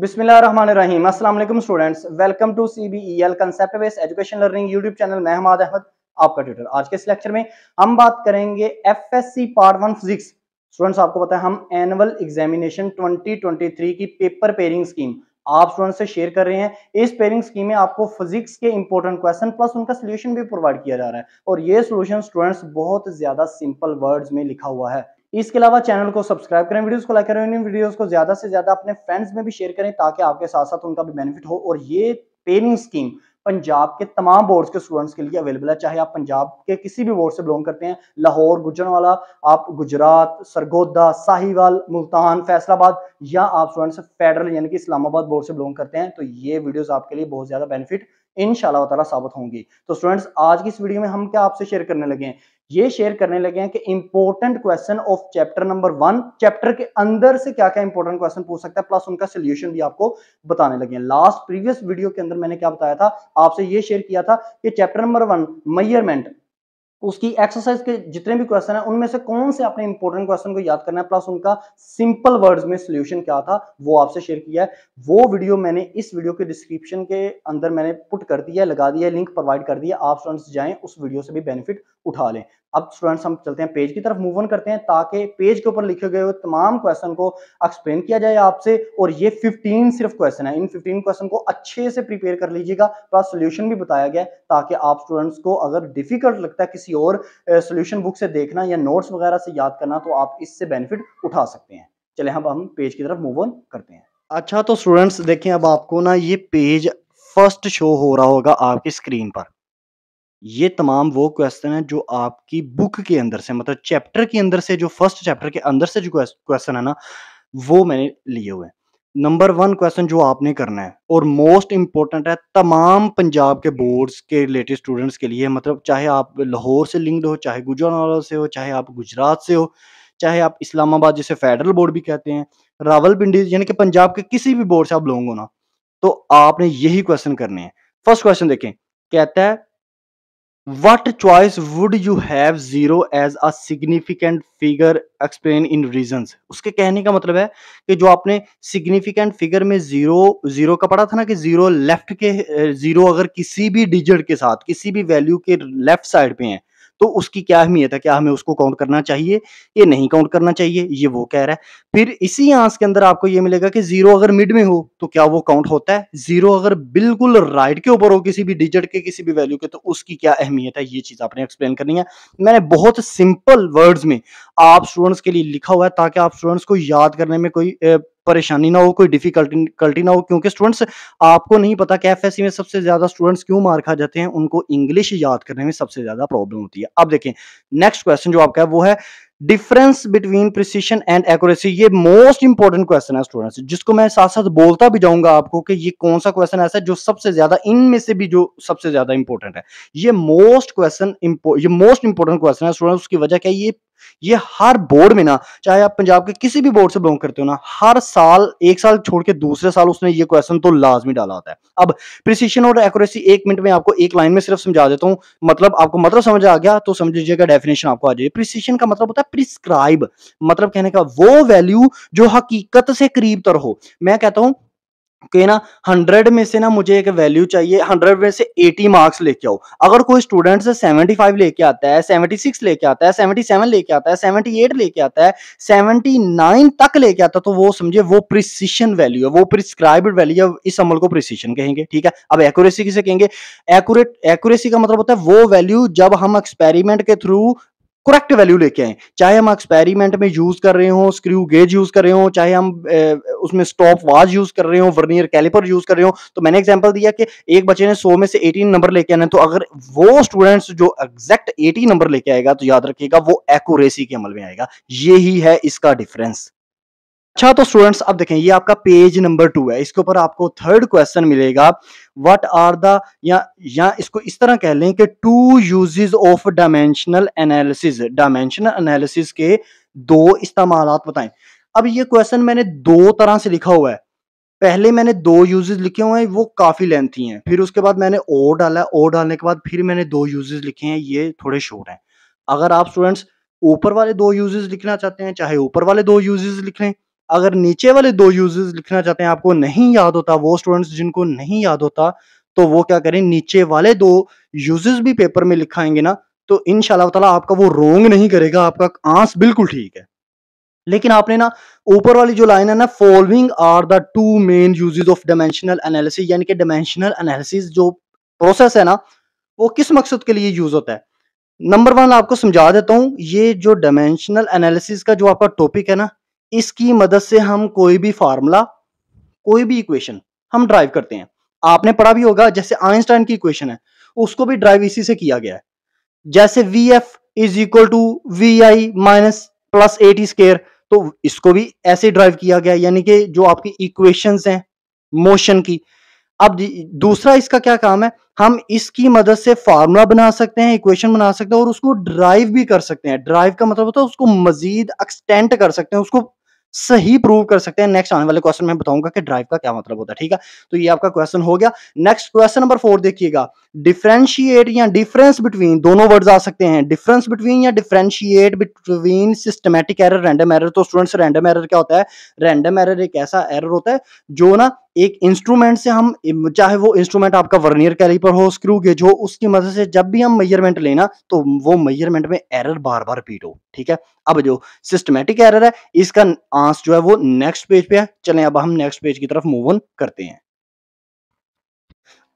बिस्मिल्लाम असलम students welcome to C B E L concept based education learning YouTube channel मैं हमाद अहमद आपका tutor आज के इस लेक्चर में हम बात करेंगे F S C part one physics students आपको पता है हम एनुअल एग्जामिनेशन 2023 की पेपर पेयरिंग स्कीम आप स्टूडेंट से शेयर कर रहे हैं इस पेयरिंग स्कीम में आपको फिजिक्स के इंपॉर्टेंट क्वेश्चन प्लस उनका सोल्यूशन भी प्रोवाइड किया जा रहा है और ये सोल्यूशन स्टूडेंट्स बहुत ज्यादा सिंपल वर्ड्स में लिखा हुआ है इसके अलावा चैनल को सब्सक्राइब करें वीडियोस को लाइक करें वीडियोस को ज्यादा से ज्यादा अपने फ्रेंड्स में भी शेयर करें ताकि आपके साथ साथ उनका भी बेनिफिट हो और ये पेनिंग स्कीम पंजाब के तमाम बोर्ड्स के स्टूडेंट्स के लिए अवेलेबल है चाहे आप पंजाब के किसी भी बोर्ड से बिलोंग करते हैं लाहौर गुजरवाला आप गुजरात सरगोदा साहिवाल मुल्तान फैसलाबाद या आप स्टूडेंट्स फेडरल यानी कि इस्लामाबाद बोर्ड से बिलोंग करते हैं तो ये वीडियोस आपके लिए बहुत ज़्यादा बेनिफिट इन साबित होंगी तो स्टूडेंट्स आज की इस वीडियो में हम क्या आपसे शेयर करने लगे हैं ये शेयर करने लगे हैं कि important question of chapter number one chapter के अंदर से क्या क्या इंपॉर्टेंट क्वेश्चन पूछ सकता है प्लस उनका सोल्यूशन भी आपको बताने लगे हैं लास्ट प्रीवियस वीडियो के अंदर मैंने क्या बताया था आपसे ये शेयर किया था कि चैप्टर नंबर वन मयरमेंट उसकी एक्सरसाइज के जितने भी क्वेश्चन है उनमें से कौन से आपने इंपॉर्टेंट क्वेश्चन को याद करना है प्लस उनका सिंपल वर्ड्स में सोल्यूशन क्या था वो आपसे शेयर किया है वो वीडियो मैंने इस वीडियो के डिस्क्रिप्शन के अंदर मैंने पुट कर दिया है लगा दिया लिंक प्रोवाइड कर दिया आप स्टूडेंट्स जाएं उस वीडियो से भी बेनिफिट उठा लें अब स्टूडेंट्स हम चलते हैं पेज की तरफ मूव ऑन करते हैं ताकि पेज के ऊपर लिखे गए हुए तमाम क्वेश्चन को एक्सप्लेन किया जाए आपसे और ये 15 सिर्फ क्वेश्चन है इन 15 क्वेश्चन को अच्छे से प्रिपेयर कर लीजिएगा प्लस सोल्यूशन भी बताया गया ताकि आप स्टूडेंट्स को अगर डिफिकल्ट लगता है किसी और सोल्यूशन बुक से देखना या नोट्स वगैरह से याद करना तो आप इससे बेनिफिट उठा सकते हैं चले अब हम पेज की तरफ मूव ऑन करते हैं अच्छा तो स्टूडेंट्स देखें अब आपको ना ये पेज फर्स्ट शो हो रहा होगा आपकी स्क्रीन पर ये तमाम वो क्वेश्चन है जो आपकी बुक के अंदर से मतलब चैप्टर के अंदर से जो फर्स्ट चैप्टर के अंदर से जो क्वेश्चन है ना वो मैंने लिए हुए हैं नंबर वन क्वेश्चन जो आपने करना है और मोस्ट इंपॉर्टेंट है तमाम पंजाब के बोर्ड्स के रिलेटेड स्टूडेंट्स के लिए मतलब चाहे आप लाहौर से लिंक्ड हो चाहे गुजरावाला से हो चाहे आप गुजरात से हो चाहे आप इस्लामाबाद जिसे फेडरल बोर्ड भी कहते हैं रावलपिंडी यानी कि पंजाब के किसी भी बोर्ड से आप लोग हो ना तो आपने यही क्वेश्चन करने हैं फर्स्ट क्वेश्चन देखें कहता है what choice would you have zero as a significant figure explain in reasons उसके कहने का मतलब है कि जो आपने significant figure में zero zero का पढ़ा था ना कि zero left के zero अगर किसी भी digit के साथ किसी भी value के left side पे है तो उसकी क्या अहमियत है क्या हमें उसको काउंट करना चाहिए ये नहीं काउंट करना चाहिए ये वो कह रहा है फिर इसी आंस के अंदर आपको ये मिलेगा कि जीरो अगर मिड में हो तो क्या वो काउंट होता है जीरो अगर बिल्कुल राइट के ऊपर हो किसी भी डिजिट के किसी भी वैल्यू के तो उसकी क्या अहमियत है ये चीज आपने एक्सप्लेन करनी है मैंने बहुत सिंपल वर्ड्स में आप स्टूडेंट्स के लिए लिखा हुआ है ताकि आप स्टूडेंट्स को याद करने में कोई परेशानी ना हो कोई डिफिकल्टी ना हो क्योंकि स्टूडेंट्स आपको नहीं पता कि एस में सबसे ज्यादा स्टूडेंट्स क्यों मार खा जाते हैं उनको इंग्लिश याद करने में सबसे ज्यादा प्रॉब्लम होती है अब देखें नेक्स्ट क्वेश्चन जो आपका है वो है difference between precision and accuracy ये मोस्ट इंपॉर्टेंट क्वेश्चन है स्टूडेंट्स जिसको मैं साथ साथ बोलता भी जाऊंगा आपको कि ये कौन सा क्वेश्चन ऐसा है जो सबसे ज्यादा इनमें से भी जो सबसे ज्यादा इंपॉर्टेंट है ये मोस्ट क्वेश्चन ये मोस्ट इंपॉर्टेंट क्वेश्चन है स्टूडेंट्स उसकी वजह क्या ये ये हर बोर्ड में ना चाहे आप पंजाब के किसी भी बोर्ड से बिलोंग करते हो ना हर साल एक साल छोड़ के दूसरे साल उसने ये क्वेश्चन तो लाजमी डाला होता है अब प्रिसीशन और एक्यूरेसी एक मिनट में आपको एक लाइन में सिर्फ समझा देता हूं मतलब आपको मतलब समझ आ गया तो समझ लीजिएगा डेफिनेशन आपको आ जाइए प्रिसीशन का मतलब होता है प्रिस्क्राइब मतलब कहने का वो वैल्यू जो हकीकत से करीब तर हो मैं कहता हूं कि ना हंड्रेड में से ना मुझे एक वैल्यू चाहिए हंड्रेड में से एटी मार्क्स लेके आओ अगर कोई स्टूडेंट से सेवेंटी फाइव लेके आता है सेवेंटी सिक्स लेके आता है सेवेंटी सेवन लेके आता है सेवेंटी एट लेके आता है सेवेंटी नाइन तक लेके आता है तो वो समझे वो प्रिसिशन वैल्यू है वो प्रिस्क्राइब वैल्यू है इस अमल को प्रिसिशन कहेंगे ठीक है अब एक्यूरेसी किसे कहेंगे एक्यूरेट एक्यूरेसी का मतलब होता है वो वैल्यू जब हम एक्सपेरिमेंट के थ्रू करेक्ट वैल्यू लेके आए चाहे हम एक्सपेरिमेंट में यूज कर रहे हो स्क्रू गेज यूज कर रहे हो चाहे हम ए, उसमें स्टॉप वाज यूज कर रहे हो वर्नियर कैलिपर यूज कर रहे हो तो मैंने एग्जाम्पल दिया कि एक बच्चे ने सौ में से एटीन नंबर लेके आना तो अगर वो स्टूडेंट्स जो एग्जैक्ट एटीन नंबर लेके आएगा तो याद रखिएगा वो एक्यूरेसी के अमल में आएगा यही है इसका डिफरेंस अच्छा तो स्टूडेंट्स अब देखें ये आपका पेज नंबर टू है इसके ऊपर आपको थर्ड क्वेश्चन मिलेगा व्हाट आर द या या इसको इस तरह कह लें कि two uses of dimensional analysis dimensional analysis के दो इस्तेमाल बताएं अब ये क्वेश्चन मैंने दो तरह से लिखा हुआ है पहले मैंने दो यूजेस लिखे हुए हैं वो काफ़ी लेंथी हैं फिर उसके बाद मैंने ओ डाला ओ डालने के बाद फिर मैंने दो यूजेस लिखे हैं ये थोड़े शोर हैं अगर आप स्टूडेंट्स ऊपर वाले दो यूजेस लिखना चाहते हैं चाहे ऊपर वाले दो यूजेस लिख लें अगर नीचे वाले दो यूजेस लिखना चाहते हैं आपको नहीं याद होता वो स्टूडेंट्स जिनको नहीं याद होता तो वो क्या करें नीचे वाले दो यूजेस भी पेपर में लिखाएंगे ना तो इन ताला आपका वो रोंग नहीं करेगा आपका आंस बिल्कुल ठीक है लेकिन आपने ना ऊपर वाली जो लाइन है ना following are the two main uses of dimensional analysis यानी कि डायमेंशनल एनालिसिस जो प्रोसेस है ना वो किस मकसद के लिए यूज होता है नंबर वन आपको समझा देता हूँ ये जो डायमेंशनल एनालिसिस का जो आपका टॉपिक है ना इसकी मदद से हम कोई भी फार्मूला कोई भी इक्वेशन हम ड्राइव करते हैं आपने पढ़ा भी होगा जैसे आइंस्टाइन की इक्वेशन है उसको भी ड्राइव इसी से किया गया है जैसे V F is equal to V I minus plus A T square तो इसको भी ऐसे ड्राइव किया गया यानी कि जो आपकी इक्वेशन हैं मोशन की अब दूसरा इसका क्या काम है हम इसकी मदद से फार्मूला बना सकते हैं इक्वेशन बना सकते हैं और उसको ड्राइव भी कर सकते हैं ड्राइव का मतलब होता है उसको मजीद एक्सटेंट कर सकते हैं उसको सही प्रूव कर सकते हैं नेक्स्ट आने वाले क्वेश्चन में बताऊंगा कि ड्राइव का क्या मतलब होता है ठीक है तो ये आपका क्वेश्चन हो गया नेक्स्ट क्वेश्चन नंबर फोर देखिएगा डिफ्रेंशिएट या डिफरेंस बिटवीन दोनों वर्ड्स आ सकते हैं डिफरेंस बिटवीन या differentiate between systematic error random error तो स्टूडेंट्स रैंडम एरर क्या होता है रैंडम एरर एक ऐसा एरर होता है जो ना एक इंस्ट्रूमेंट से हम चाहे वो इंस्ट्रूमेंट आपका वर्नियर कैलिपर हो स्क्रू गेज हो उसकी मदद से जब भी हम मेजरमेंट लेना तो वो मेजरमेंट में एरर बार बार रिपीट हो ठीक है अब जो सिस्टमेटिक एरर है इसका आंस जो है वो नेक्स्ट पेज पे है चले अब हम नेक्स्ट पेज की तरफ मूव ऑन करते हैं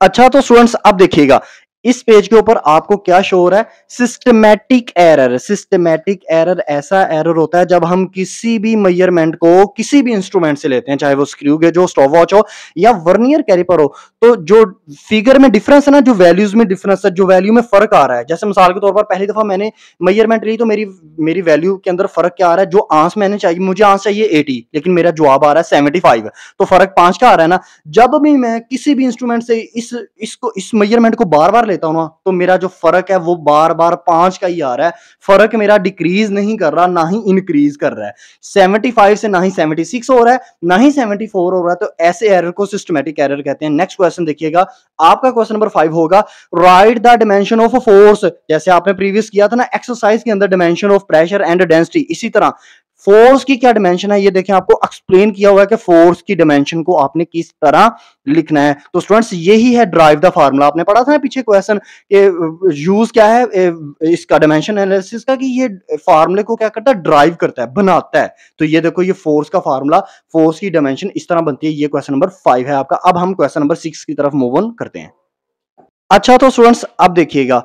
अच्छा तो स्टूडेंट्स अब देखिएगा इस पेज के ऊपर आपको क्या शो हो रहा है सिस्टमैटिक एरर सिस्टमैटिक एरर ऐसा एरर होता है जब हम किसी भी मेजरमेंट को किसी भी इंस्ट्रूमेंट से लेते हैं चाहे वो स्क्रू गेज हो स्टॉप वॉच हो या वर्नियर कैरिपर हो तो जो फिगर में डिफरेंस है ना जो वैल्यूज में डिफरेंस है जो वैल्यू में फर्क आ रहा है जैसे मिसाल के तौर पर पहली दफा मैंने मेजरमेंट ली तो मेरी मेरी वैल्यू के अंदर फर्क क्या आ रहा है जो आंस मैंने चाहिए मुझे आंस चाहिए एटी लेकिन मेरा जवाब आ रहा है सेवेंटी फाइव तो फर्क पांच का आ रहा है ना जब भी मैं किसी भी इंस्ट्रूमेंट से इस इसको इस मेजरमेंट को बार बार लेता हूं ना तो मेरा जो फर्क है वो बार बार पांच का ही आ रहा है फर्क मेरा डिक्रीज नहीं कर रहा ना ही इंक्रीज कर रहा है सेवेंटी फाइव से ना ही सेवेंटी सिक्स हो रहा है ना ही सेवेंटी फोर हो रहा है तो ऐसे एरर को सिस्टमेटिक एरर कहते हैं नेक्स्ट क्वेश्चन देखिएगा आपका क्वेश्चन नंबर फाइव होगा write the dimension of force जैसे आपने प्रीवियस किया था ना एक्सरसाइज के अंदर dimension of pressure and density इसी तरह फोर्स की क्या डिमेंशन है ये देखें आपको एक्सप्लेन किया हुआ है कि फोर्स की डिमेंशन को आपने किस तरह लिखना है तो स्टूडेंट्स यही है ड्राइव द फार्मूला आपने पढ़ा था ना पीछे क्वेश्चन कि यूज क्या है इसका डिमेंशन एनालिसिस का कि ये फार्मूले को क्या करता है ड्राइव करता है बनाता है तो ये देखो ये फोर्स का फार्मूला फोर्स की डायमेंशन इस तरह बनती है ये क्वेश्चन नंबर फाइव है आपका अब हम क्वेश्चन नंबर सिक्स की तरफ मूव ऑन करते हैं अच्छा तो स्टूडेंट्स अब देखिएगा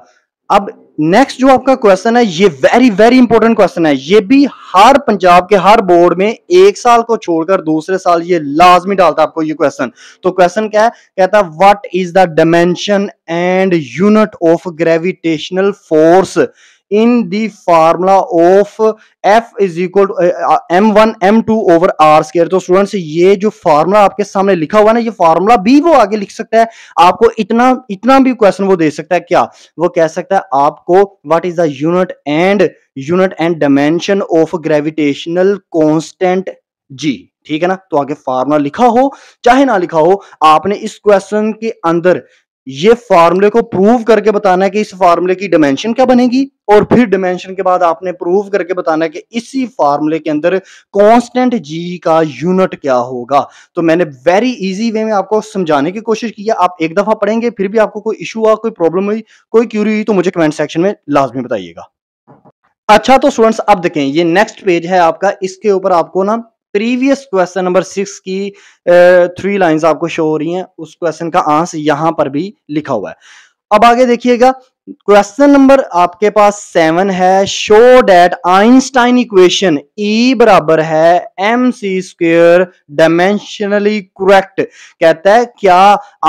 अब नेक्स्ट जो आपका क्वेश्चन है ये वेरी वेरी इंपॉर्टेंट क्वेश्चन है ये भी हर पंजाब के हर बोर्ड में एक साल को छोड़कर दूसरे साल ये लाजमी डालता है आपको ये क्वेश्चन तो क्वेश्चन क्या है कहता है what is the dimension and unit of gravitational force in formula of F f equal M one M two over over r तो स्टूडेंट्स ये जो फार्मूला आपके सामने लिखा हुआ है ना ये फार्मूला भी वो आगे लिख सकता है आपको इतना इतना भी क्वेश्चन वो दे सकता है क्या वो कह सकता है आपको what is the unit and unit and dimension of gravitational constant G ठीक है ना तो आगे फार्मूला लिखा हो चाहे ना लिखा हो आपने इस क्वेश्चन के अंदर ये फॉर्मूले को प्रूव करके बताना है कि इस फॉर्मूले की डिमेंशन क्या बनेगी और फिर डिमेंशन के बाद आपने प्रूव करके बताना है कि इसी फार्मूले के अंदर कांस्टेंट जी का यूनिट क्या होगा तो मैंने वेरी इजी वे में आपको समझाने की कोशिश की है आप एक दफा पढ़ेंगे फिर भी आपको कोई इशू हुआ कोई प्रॉब्लम हुई कोई क्यूरी हुई तो मुझे कमेंट सेक्शन में लाजमी बताइएगा अच्छा तो स्टूडेंट्स अब देखें ये नेक्स्ट पेज है आपका इसके ऊपर आपको ना प्रीवियस क्वेश्चन नंबर सिक्स की थ्री लाइंस आपको शो हो रही हैं उस क्वेश्चन का आंसर यहां पर भी लिखा हुआ है अब आगे देखिएगा क्वेश्चन नंबर आपके पास सेवन है show that Einstein equation E e बराबर है M C square dimensionally correct कहता है क्या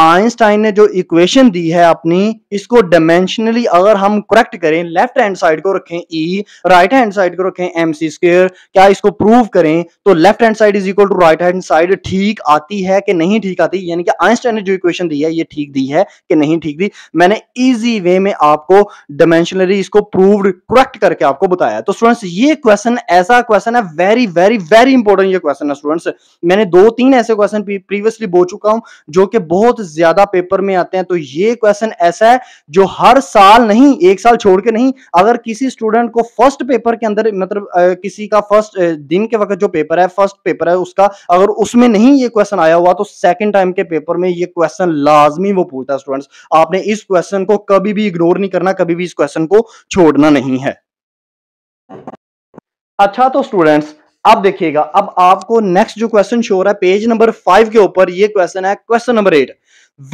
आइंस्टाइन ने जो इक्वेशन दी है अपनी इसको डायमेंशनली अगर हम करेक्ट करें लेफ्ट हैंड साइड को रखें ई राइट हैंड साइड को रखें एम सी स्क्र क्या इसको प्रूव करें तो left hand side is equal to right hand side ठीक आती है कि नहीं ठीक आती यानी कि आइंस्टाइन ने जो इक्वेशन दी है ये ठीक दी है कि नहीं ठीक दी मैंने इजी वे में आपको डायमेंशनली इसको प्रूव करेक्ट करके आपको बताया तो स्टूडेंट्स ये क्वेश्चन ऐसा क्वेश्चन क्वेश्चन है वेरी वेरी वेरी इंपॉर्टेंट ये क्वेश्चन है स्टूडेंट्स मैंने दो तीन ऐसे क्वेश्चन प्रीवियसली बोल चुका हूं जो कि बहुत ज्यादा पेपर में आते हैं तो ये क्वेश्चन ऐसा है जो हर साल नहीं एक साल छोड़ के नहीं अगर किसी स्टूडेंट को फर्स्ट पेपर के अंदर मतलब किसी का फर्स्ट दिन के वक्त जो पेपर है फर्स्ट पेपर है उसका अगर उसमें नहीं ये क्वेश्चन आया हुआ तो सेकेंड टाइम के पेपर में ये क्वेश्चन लाजमी वो पूछता है स्टूडेंट्स आपने इस क्वेश्चन को कभी भी इग्नोर नहीं करना कभी भी इस क्वेश्चन को छोड़ना नहीं है अच्छा तो स्टूडेंट्स अब देखिएगा अब आपको नेक्स्ट जो क्वेश्चन शो हो रहा है पेज नंबर फाइव के ऊपर ये क्वेश्चन है question number eight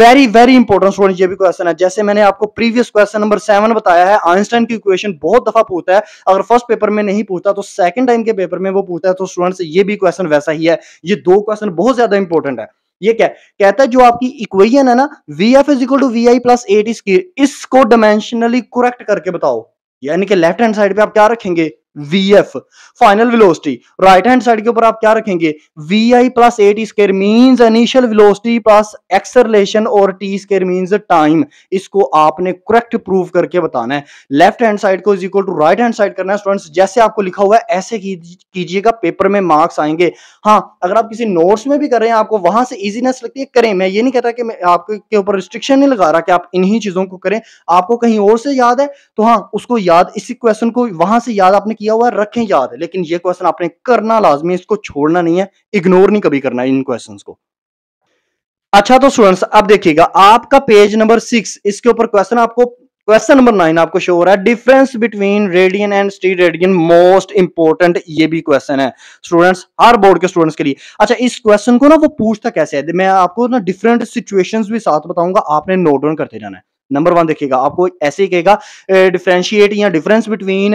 very very important student ये भी क्वेश्चन है जैसे मैंने आपको प्रीवियस क्वेश्चन नंबर सेवन बताया है आइंस्टाइन की इक्वेशन बहुत दफा पूछता है अगर फर्स्ट पेपर में नहीं पूछता तो सेकंड टाइम के पेपर में वो पूछता है तो स्टूडेंट्स ये भी क्वेश्चन वैसा ही है ये दो क्वेश्चन बहुत ज्यादा इंपॉर्टेंट है ये क्या कहता है जो आपकी इक्वेशन है ना V F is equal to V I plus at इसकी इसको डायमेंशनली करेक्ट करके बताओ यानी कि लेफ्ट हैंड साइड पे आप क्या रखेंगे V F final velocity right hand side के ऊपर आप क्या रखेंगे V I plus A T square means initial velocity plus acceleration और टी स्केयर मीन्स टाइम इसको आपने करेक्ट प्रूव करके बताना है लेफ्ट हैंड साइड को is equal to right hand side करना है स्टूडेंट्स जैसे आपको लिखा हुआ है ऐसे कीजिएगा पेपर में मार्क्स आएंगे हाँ अगर आप किसी नोट्स में भी कर रहे हैं आपको वहां से इजीनेस लगती है करें मैं ये नहीं कहता कि मैं आपके ऊपर रिस्ट्रिक्शन नहीं लगा रहा कि आप इन्हीं चीजों को करें आपको कहीं और से याद है तो हाँ उसको याद इसी क्वेश्चन को वहां से याद आपने किया हुआ रखें याद है लेकिन ये क्वेश्चन आपने करना लाजमी इसको छोड़ना नहीं है इग्नोर नहीं कभी करना इन क्वेश्चन को अच्छा तो स्टूडेंट्स अब देखिएगा आपका पेज नंबर सिक्स इसके ऊपर क्वेश्चन आपको क्वेश्चन नंबर नाइन आपको शो हो रहा है difference between radian and steradian most important ये भी क्वेश्चन है स्टूडेंट्स हर बोर्ड के स्टूडेंट्स के लिए अच्छा इस क्वेश्चन को ना वो पूछता कैसे है मैं आपको ना डिफरेंट सिचुएशंस भी साथ बताऊंगा आपने नोट डाउन करते जाना है नंबर वन देखिएगा आपको ऐसे ही कहेगा डिफ्रेंशिएट या डिफरेंस बिटवीन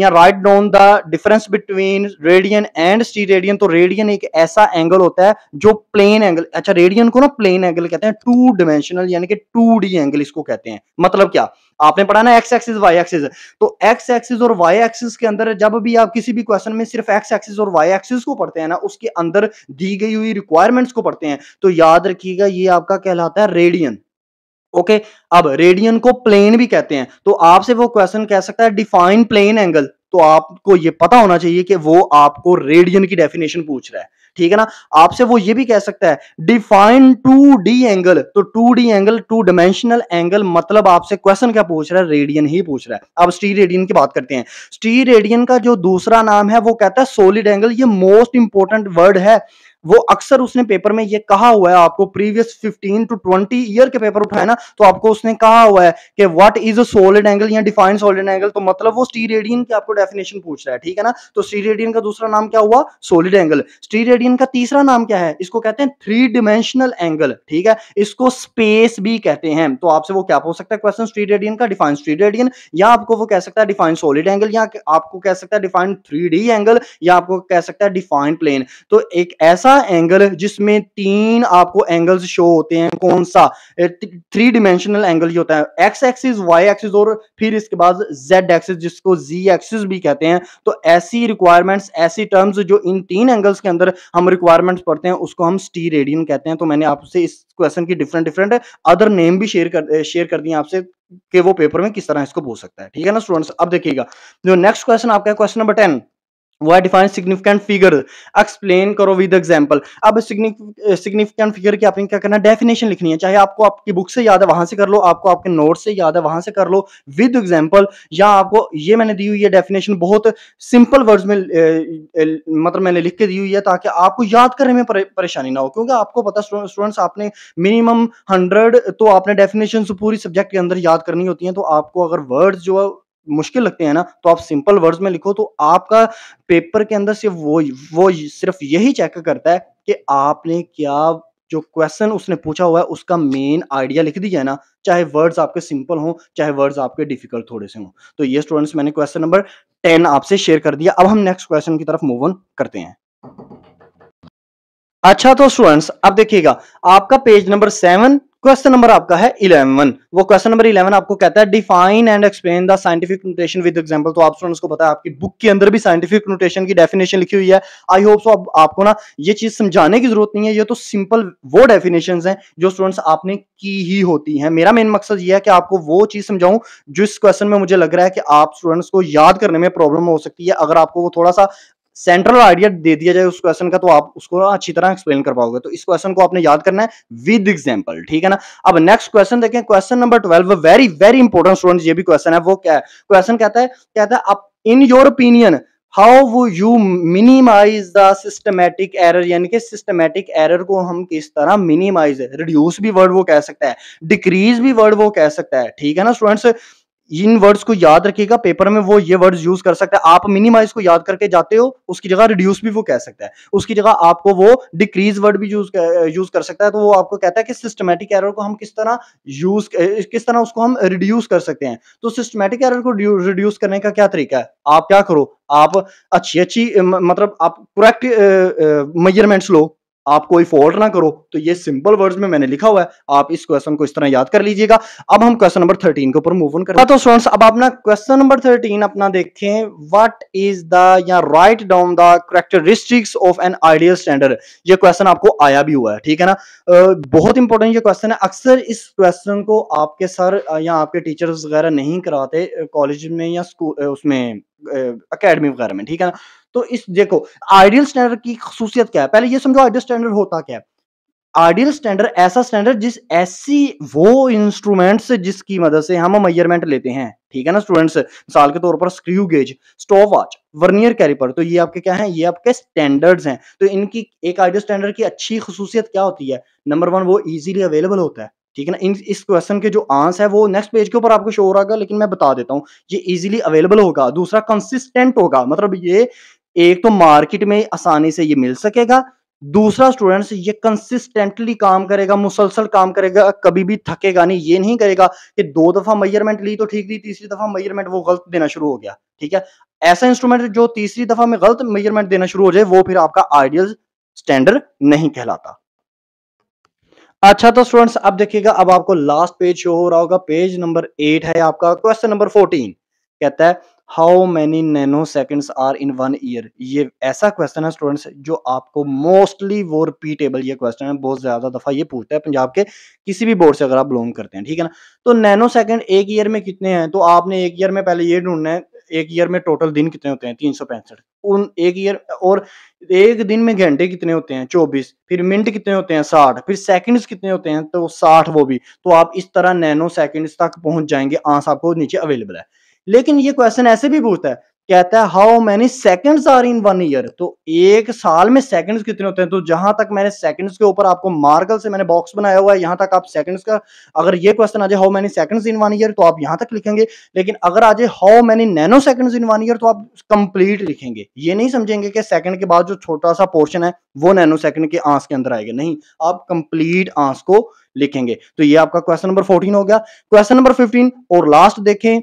या write down the difference between radian and steradian तो रेडियन एक ऐसा एंगल होता है जो प्लेन एंगल अच्छा रेडियन को ना प्लेन एंगल कहते हैं टू डिमेंशनल यानी कि टू डी एंगल इसको कहते हैं मतलब क्या आपने पढ़ा ना एक्स एक्सिस वाई एक्सिस तो एक्स एक्सिस और वाई एक्सिस के अंदर जब भी आप किसी भी क्वेश्चन में सिर्फ एक्स एक्सिस और वाई एक्सिस को पढ़ते हैं ना उसके अंदर दी गई हुई रिक्वायरमेंट्स को पढ़ते हैं तो याद रखिएगा ये आपका कहलाता है रेडियन ओके अब रेडियन को प्लेन भी कहते हैं तो आपसे वो क्वेश्चन कह सकता है डिफाइन प्लेन एंगल तो आपको ये पता होना चाहिए कि वो आपको रेडियन की डेफिनेशन पूछ रहा है ठीक है ना आपसे वो ये भी कह सकता है डिफाइन टू डी एंगल तो two D angle two dimensional angle मतलब आपसे क्वेश्चन क्या पूछ रहा है रेडियन ही पूछ रहा है अब स्टी रेडियन की बात करते हैं स्टी रेडियन का जो दूसरा नाम है वो कहता है सोलिड एंगल ये मोस्ट इंपॉर्टेंट वर्ड है वो अक्सर उसने पेपर में ये कहा हुआ है आपको प्रीवियस 15 टू 20 ईयर के पेपर उठाए ना तो आपको उसने कहा हुआ है कि what is a solid angle या डिफाइन सॉलिड एंगल तो मतलब वो स्टी रेडियन की आपको डेफिनेशन पूछ रहा है ठीक है ना तो रेडियन का दूसरा नाम क्या हुआ सोलिड एंगल रेडियन का तीसरा नाम क्या है इसको कहते हैं थ्री डिमेंशनल एंगल ठीक है इसको स्पेस भी कहते हैं तो आपसे वो क्या पूछ सकता है क्वेश्चन रेडियन का डिफाइंड रेडियन या आपको वो कह सकता है डिफाइंड सॉलिड एंगल या आपको कह सकता है डिफाइंड थ्री एंगल या आपको कह सकता है डिफाइंड प्लेन तो एक ऐसा दूसरा एंगल जिसमें तीन आपको एंगल्स शो होते हैं कौन सा थ्री डिमेंशनल एंगल ही होता है एक्स एक्सिस वाई एक्सिस और फिर इसके बाद जेड एक्सिस जिसको जी एक्सिस भी कहते हैं तो ऐसी रिक्वायरमेंट्स ऐसी टर्म्स जो इन तीन एंगल्स के अंदर हम रिक्वायरमेंट्स पढ़ते हैं उसको हम स्टी रेडियन कहते हैं तो मैंने आपसे इस क्वेश्चन की डिफरेंट डिफरेंट अदर नेम भी शेयर कर शेयर कर दिए आपसे कि वो पेपर में किस तरह इसको बोल सकता है ठीक है ना स्टूडेंट्स अब देखिएगा जो नेक्स्ट क्वेश्चन आपका है question number ten why define significant figure explain करो विद एग्जाम्पल अब सिग्निफिकेंट फिगर की आपने क्या करना है डेफिनेशन लिखनी है चाहे आपको आपकी बुक से याद है वहां से कर लो आपको आपके नोट से याद है वहां से कर लो विद एग्जाम्पल या आपको ये मैंने दी हुई है डेफिनेशन बहुत सिंपल वर्ड्स में ए, ए, मतलब मैंने लिख के दी हुई है ताकि आपको याद करने में परे, परेशानी ना हो क्योंकि आपको पता स्टूडेंट्स आपने मिनिमम हंड्रेड तो आपने डेफिनेशन पूरी सब्जेक्ट के अंदर याद करनी होती है तो आपको अगर वर्ड्स जो मुश्किल लगते हैं ना तो आप सिंपल वर्ड्स में लिखो तो आपका पेपर के अंदर सिर्फ वो वो सिर्फ यही चेक करता है कि आपने क्या जो क्वेश्चन उसने पूछा हुआ है उसका मेन आइडिया लिख दिया है ना चाहे वर्ड्स आपके सिंपल हो चाहे वर्ड्स आपके डिफिकल्ट थोड़े से हो तो ये स्टूडेंट्स मैंने क्वेश्चन नंबर टेन आपसे शेयर कर दिया अब हम नेक्स्ट क्वेश्चन की तरफ मूव ऑन करते हैं अच्छा तो स्टूडेंट्स अब देखिएगा आपका page number seven question number आपका है इलेवन वो क्वेश्चन नंबर इलेवन आपको कहता है define and explain the scientific notation with example तो आप स्टूडेंट्स को पता है आपकी बुक के अंदर भी साइंटिफिक नोटेशन की डेफिनेशन लिखी हुई है आई होप सो अब आपको ना ये चीज समझाने की जरूरत नहीं है ये तो सिंपल वो डेफिनेशन है जो स्टूडेंट्स आपने की ही होती है मेरा मेन मकसद यह है कि आपको वो चीज समझाऊं जिस क्वेश्चन में मुझे लग रहा है कि आप स्टूडेंट्स को याद करने में प्रॉब्लम हो सकती है अगर आपको वो थोड़ा सा सेंट्रल आइडिया दे दिया जाए उस क्वेश्चन का तो आप उसको अच्छी तरह एक्सप्लेन कर पाओगे तो इस क्वेश्चन को आपने याद करना है विद एग्जांपल ठीक है ना अब नेक्स्ट क्वेश्चन देखें question number twelve very very important student ये भी क्वेश्चन है वो क्या है क्वेश्चन कहता है कहता है आप in your opinion how would you minimize the systematic error यानी कि सिस्टमैटिक एरर को हम किस तरह मिनिमाइज रिड्यूस भी वर्ड वो कह सकता है डिक्रीज भी वर्ड वो कह सकता है ठीक है ना स्टूडेंट्स इन वर्ड्स को याद रखिएगा पेपर में वो ये वर्ड्स यूज कर सकता है आप मिनिमाइज को याद करके जाते हो उसकी जगह रिड्यूस भी वो कह सकता है उसकी जगह आपको वो डिक्रीज वर्ड भी यूज यूज कर सकता है तो वो आपको कहता है कि सिस्टमेटिक एरर को हम किस तरह यूज किस तरह उसको हम रिड्यूस कर सकते हैं तो सिस्टमेटिक एरर को रिड्यूस करने का क्या तरीका है आप क्या करो आप अच्छी अच्छी मतलब आप करेक्ट मेजरमेंट्स लो आप कोई फॉल्ट ना करो तो ये सिंपल वर्ड्स में मैंने लिखा हुआ है आप इस क्वेश्चन को इस तरह याद कर लीजिएगा अब हम क्वेश्चन नंबर थर्टीन के ऊपर मूव ऑन करें तो स्टूडेंट्स अब अपना क्वेश्चन नंबर थर्टीन अपना देखें व्हाट इज द या write down the characteristics of an ideal standard ये क्वेश्चन आपको आया भी हुआ है ठीक है ना बहुत इंपॉर्टेंट ये क्वेश्चन है अक्सर इस क्वेश्चन को आपके सर या आपके टीचर्स वगैरह नहीं कराते कॉलेज में या उसमें अकेडमी वगैरह में ठीक है ना तो इस देखो आइडियल स्टैंडर्ड की खसूसियत क्या है पहले ये समझो आइडियल स्टैंडर्ड होता क्या है आइडियल स्टैंडर्ड ऐसा स्टैंडर्ड जिस ऐसी वो इंस्ट्रूमेंट्स जिसकी मदद से हम मेजरमेंट लेते हैं ठीक है ना स्टूडेंट्स मिसाल के तौर पर screw gauge stop watch vernier caliper तो ये आपके क्या हैं ये आपके स्टैंडर्ड्स हैं तो इनकी एक आइडियल स्टैंडर्ड की अच्छी खसूसियत क्या होती है नंबर वन वो इजीली अवेलेबल होता है ठीक है ना इन इस क्वेश्चन के जो आंसर है वो नेक्स्ट पेज के ऊपर आपको शो हो रहा होगा लेकिन मैं बता देता हूँ ये इजीली अवेलेबल होगा दूसरा कंसिस्टेंट होगा मतलब ये एक तो मार्केट में आसानी से ये मिल सकेगा दूसरा स्टूडेंट्स ये कंसिस्टेंटली काम करेगा मुसलसल काम करेगा कभी भी थकेगा नहीं ये नहीं करेगा कि दो दफा मेजरमेंट ली तो ठीक थी तीसरी दफा मेजरमेंट वो गलत देना शुरू हो गया ठीक है ऐसा इंस्ट्रूमेंट जो तीसरी दफा में गलत मेजरमेंट देना शुरू हो जाए वो फिर आपका आइडियल स्टैंडर्ड नहीं कहलाता अच्छा तो स्टूडेंट्स अब देखिएगा अब आपको लास्ट पेज शो हो रहा होगा पेज नंबर एट है आपका क्वेश्चन नंबर फोर्टीन कहता है how many nano seconds are in one year ये ऐसा क्वेश्चन है स्टूडेंट्स जो आपको मोस्टली वो रिपीटेबल ये क्वेश्चन है बहुत ज़्यादा दफ़ा ये पूछता है पंजाब के किसी भी बोर्ड से अगर आप बिलोंग करते हैं ठीक है ना तो नैनो सेकेंड एक ईयर में कितने हैं तो आपने एक ईयर में पहले ये ढूंढना है एक ईयर में टोटल दिन कितने होते हैं तीन सौ पैंसठ उन एक ईयर और एक दिन में घंटे कितने होते हैं चौबीस फिर मिनट कितने होते हैं साठ फिर सेकंड्स कितने होते हैं तो साठ वो भी तो आप इस तरह नैनो सेकंड्स तक पहुंच जाएंगे आंस आपको नीचे अवेलेबल है लेकिन ये क्वेश्चन ऐसे भी पूछता है कहता है how many seconds are in one year तो एक साल में सेकंड्स कितने होते हैं तो जहां तक मैंने सेकंड्स के ऊपर आपको मार्कल से मैंने बॉक्स बनाया हुआ है यहां तक आप सेकंड्स का अगर ये क्वेश्चन आ जाए how many seconds in one year तो आप यहां तक लिखेंगे लेकिन अगर आ जाए how many nano seconds in one year तो आप कंप्लीट लिखेंगे ये नहीं समझेंगे कि सेकंड के बाद जो छोटा सा पोर्शन है वो नैनो सेकंड के आंस के अंदर आएगा नहीं आप कंप्लीट आंस को लिखेंगे तो ये आपका क्वेश्चन नंबर फोर्टीन हो गया क्वेश्चन नंबर फिफ्टीन और लास्ट देखें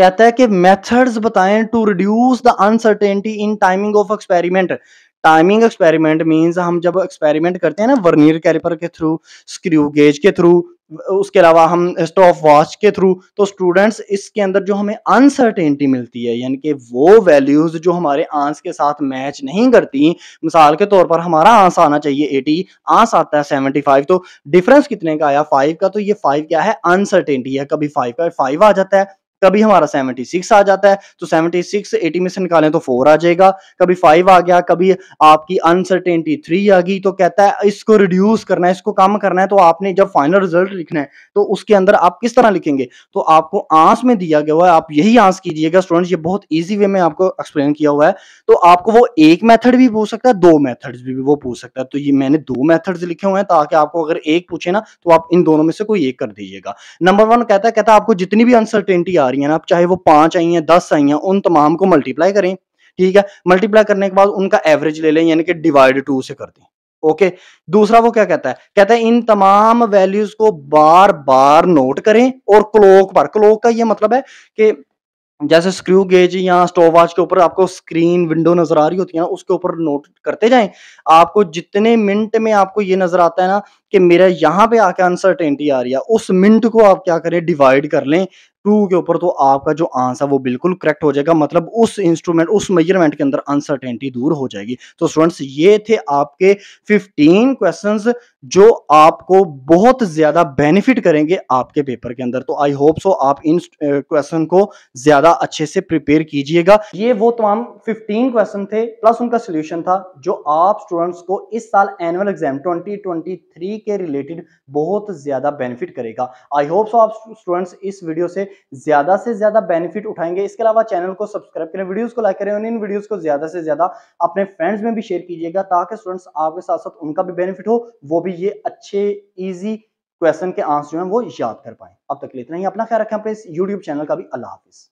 कहता है कि मेथड्स बताएं to reduce the uncertainty in timing of experiment timing experiment means हम जब एक्सपेरिमेंट करते हैं ना वर्नियर कैलिपर के थ्रू स्क्रू गेज के थ्रू उसके अलावा हम स्टॉप वॉच के थ्रू तो स्टूडेंट्स इसके अंदर जो हमें अनसर्टेनिटी मिलती है यानी कि वो वैल्यूज जो हमारे आंस के साथ मैच नहीं करती मिसाल के तौर पर हमारा आंस आना चाहिए 80 आंस आता है 75 तो डिफरेंस कितने का आया 5 का तो ये 5 क्या है अनसर्टेनिटी है कभी 5 का 5 आ जाता है कभी हमारा 76 आ जाता है तो 76 80 में से निकालें तो 4 आ जाएगा कभी 5 आ गया कभी आपकी अनसर्टेनिटी 3 आ गई तो कहता है इसको रिड्यूस करना है इसको कम करना है तो आपने जब फाइनल रिजल्ट लिखना है तो उसके अंदर आप किस तरह लिखेंगे तो आपको आंस में दिया गया है आप यही आंस कीजिएगा स्टूडेंट ये बहुत ईजी वे में आपको एक्सप्लेन किया हुआ है तो आपको वो एक मैथड भी पूछ सकता है दो मैथड्स भी, भी वो पूछ सकता है तो ये मैंने दो मैथड्स लिखे हुए हैं ताकि आपको अगर एक पूछे ना तो आप इन दोनों में से कोई एक कर दीजिएगा नंबर वन कहता है कहता है आपको जितनी भी अनसर्टेनिटी आ आ रही है ना आप चाहे वो पांच आई हैं दस आई हैं उन तमाम को मल्टीप्लाई करें ठीक है मल्टीप्लाई करने के बाद उनका एवरेज ले लें यानी कि डिवाइड टू से कर दें ओके दूसरा वो क्या कहता है कहता है इन तमाम वैल्यूज को बार बार नोट करें और क्लोक पर क्लोक का ये मतलब है कि जैसे स्क्रू गेज या स्टोव वॉच के ऊपर आपको स्क्रीन विंडो नजर आ रही होती है ना उसके ऊपर नोट करते जाएं आपको जितने मिनट में आपको ये नजर आता है ना कि मेरा यहाँ पे आके अनसर्टेनिटी आ रही है उस मिनट को आप क्या करें डिवाइड कर लें टू के ऊपर तो आपका जो आंसर वो बिल्कुल करेक्ट हो जाएगा मतलब उस इंस्ट्रूमेंट उस मेजरमेंट के अंदर अनसर्टेनिटी दूर हो जाएगी तो स्टूडेंट्स ये थे आपके 15 क्वेश्चंस जो आपको बहुत ज्यादा बेनिफिट करेंगे आपके पेपर के अंदर तो आई होप सो आप इन क्वेश्चन को ज्यादा अच्छे से प्रिपेयर कीजिएगा ये वो तमाम 15 क्वेश्चन थे प्लस उनका सोल्यूशन था जो आप स्टूडेंट्स को इस साल एनुअल एग्जाम 2023 के रिलेटेड बहुत ज्यादा बेनिफिट करेगा आई होप सो आप स्टूडेंट्स इस वीडियो से ज्यादा से ज्यादा बेनिफिट उठाएंगे इसके अलावा चैनल को सब्सक्राइब करें वीडियोज को लाइक करें और इन वीडियोज को ज्यादा से ज्यादा अपने फ्रेंड्स में भी शेयर कीजिएगा ताकि स्टूडेंट्स आपके साथ साथ उनका भी बेनिफिट हो वो भी भी ये अच्छे ईजी क्वेश्चन के आंसर जो है वो याद कर पाए अब तक लेते हैं अपना ख्याल रखें अपने यूट्यूब चैनल का भी अल्लाह हाफिज़